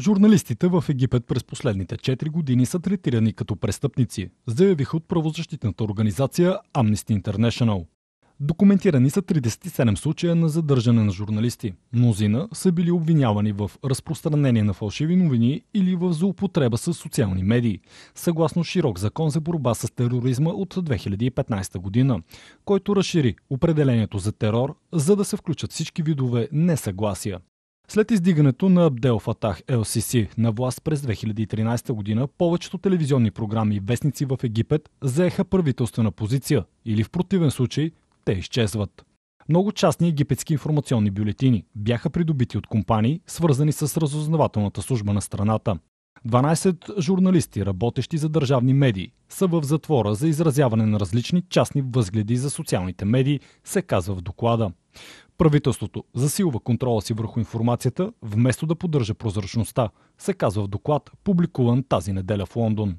Журналистите в Египет през последните 4 години са третирани като престъпници, заявих от правозащитната организация Amnesty International. Документирани са 37 случая на задържане на журналисти. Мнозина са били обвинявани в разпространение на фалшиви новини или в злоупотреба с социални медии, съгласно широк закон за борба с тероризма от 2015 година, който разшири определението за терор, за да се включат всички видове несъгласия. След издигането на Абдел Фатах ЛСС на власт през 2013 година, повечето телевизионни програми и вестници в Египет заеха правителствена позиция или в противен случай те изчезват. Много частни египетски информационни бюлетини бяха придобити от компании, свързани с разузнавателната служба на страната. 12 журналисти, работещи за държавни медии, са в затвора за изразяване на различни частни възгледи за социалните медии, се казва в доклада. Правителството засилва контрола си върху информацията, вместо да поддържа прозрачността, се казва в доклад, публикуван тази неделя в Лондон.